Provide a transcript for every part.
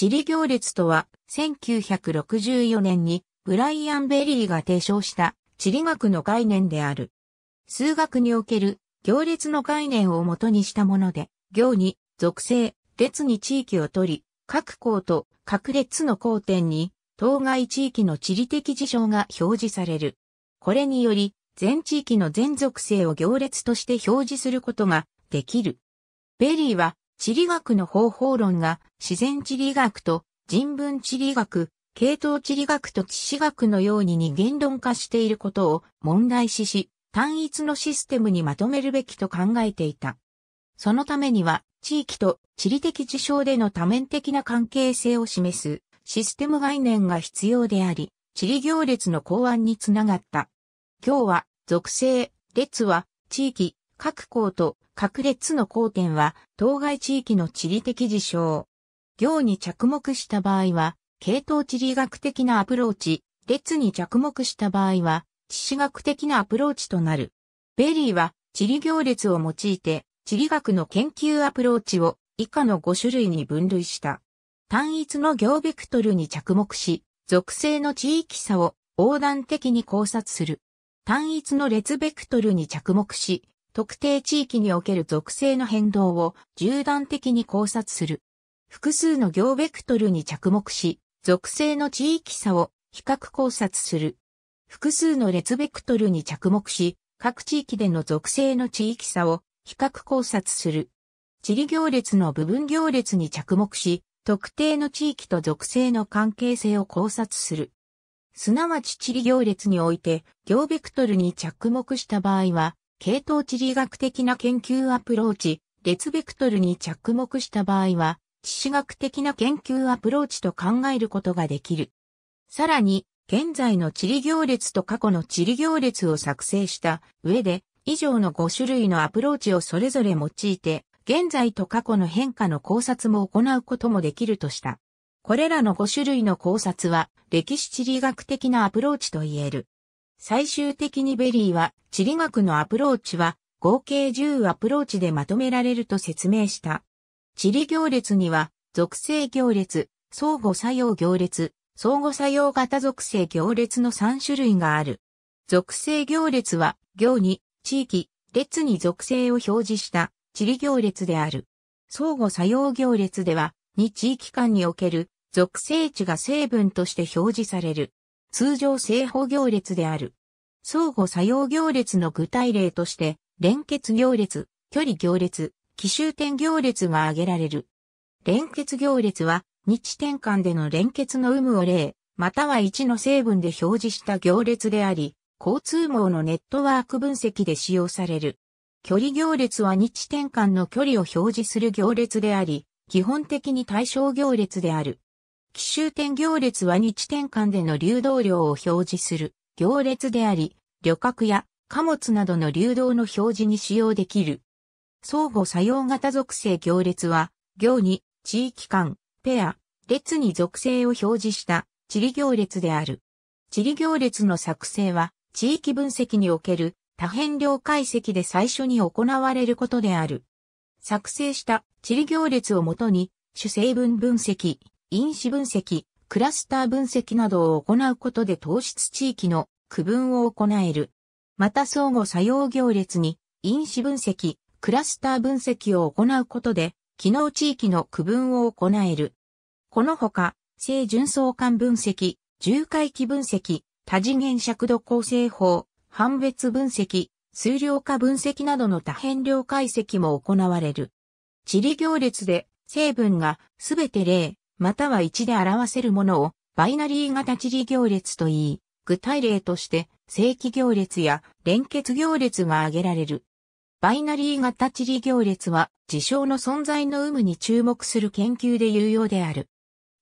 地理行列とは、1964年にブライアン・ベリーが提唱した地理学の概念である。数学における行列の概念を元にしたもので、行に属性、列に地域を取り、各項と各列の交点に当該地域の地理的事象が表示される。これにより、全地域の全属性を行列として表示することができる。ベリーは地理学の方法論が自然地理学と人文地理学、系統地理学と地史学のように二元論化していることを問題視し、単一のシステムにまとめるべきと考えていた。そのためには、地域と地理的事象での多面的な関係性を示すシステム概念が必要であり、地理行列の考案につながった。今日は、属性、列は、地域、各校と各列の交点は、当該地域の地理的事象。行に着目した場合は、系統地理学的なアプローチ、列に着目した場合は、地史学的なアプローチとなる。ベリーは、地理行列を用いて、地理学の研究アプローチを以下の5種類に分類した。単一の行ベクトルに着目し、属性の地域差を横断的に考察する。単一の列ベクトルに着目し、特定地域における属性の変動を縦断的に考察する。複数の行ベクトルに着目し、属性の地域差を比較考察する。複数の列ベクトルに着目し、各地域での属性の地域差を比較考察する。地理行列の部分行列に着目し、特定の地域と属性の関係性を考察する。すなわち地理行列において、行ベクトルに着目した場合は、系統地理学的な研究アプローチ、列ベクトルに着目した場合は、地史学的な研究アプローチと考えることができる。さらに、現在の地理行列と過去の地理行列を作成した上で、以上の5種類のアプローチをそれぞれ用いて、現在と過去の変化の考察も行うこともできるとした。これらの5種類の考察は、歴史地理学的なアプローチと言える。最終的にベリーは、地理学のアプローチは、合計10アプローチでまとめられると説明した。地理行列には、属性行列、相互作用行列、相互作用型属性行列の3種類がある。属性行列は、行に、地域、列に属性を表示した地理行列である。相互作用行列では、2地域間における属性値が成分として表示される。通常正方行列である。相互作用行列の具体例として、連結行列、距離行列、奇襲点行列が挙げられる。連結行列は、日転換での連結の有無を例、または1の成分で表示した行列であり、交通網のネットワーク分析で使用される。距離行列は日転換の距離を表示する行列であり、基本的に対象行列である。奇襲点行列は日展間での流動量を表示する行列であり、旅客や貨物などの流動の表示に使用できる。相互作用型属性行列は、行に、地域間、ペア、列に属性を表示した地理行列である。地理行列の作成は、地域分析における多変量解析で最初に行われることである。作成した地理行列をもとに、主成分分析、因子分析、クラスター分析などを行うことで糖質地域の区分を行える。また相互作用行列に因子分析、クラスター分析を行うことで機能地域の区分を行える。このほか、性純相関分析、重回帰分析、多次元尺度構成法、判別分析、数量化分析などの多変量解析も行われる。地理行列で成分がすべて0、または1で表せるものをバイナリー型地理行列と言い、具体例として正規行列や連結行列が挙げられる。バイナリー型地理行列は事象の存在の有無に注目する研究で有用である。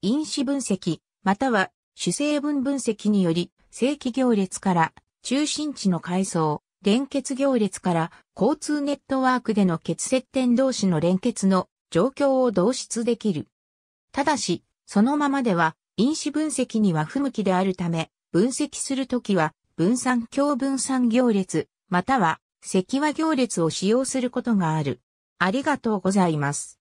因子分析、または主成分分析により正規行列から中心地の階層、連結行列から交通ネットワークでの結接点同士の連結の状況を導出できる。ただし、そのままでは因子分析には不向きであるため、分析するときは分散共分散行列、または赤和行列を使用することがある。ありがとうございます。